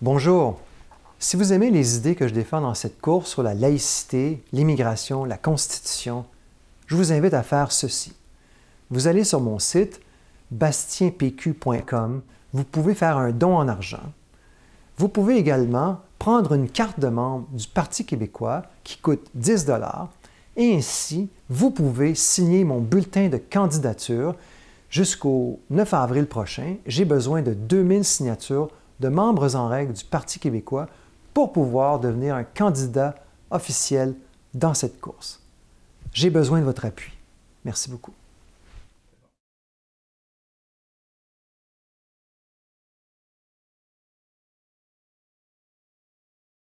Bonjour. Si vous aimez les idées que je défends dans cette course sur la laïcité, l'immigration, la Constitution, je vous invite à faire ceci. Vous allez sur mon site bastienpq.com, vous pouvez faire un don en argent. Vous pouvez également prendre une carte de membre du Parti québécois qui coûte 10 dollars et ainsi vous pouvez signer mon bulletin de candidature jusqu'au 9 avril prochain. J'ai besoin de 2000 signatures de membres en règle du Parti québécois pour pouvoir devenir un candidat officiel dans cette course. J'ai besoin de votre appui. Merci beaucoup.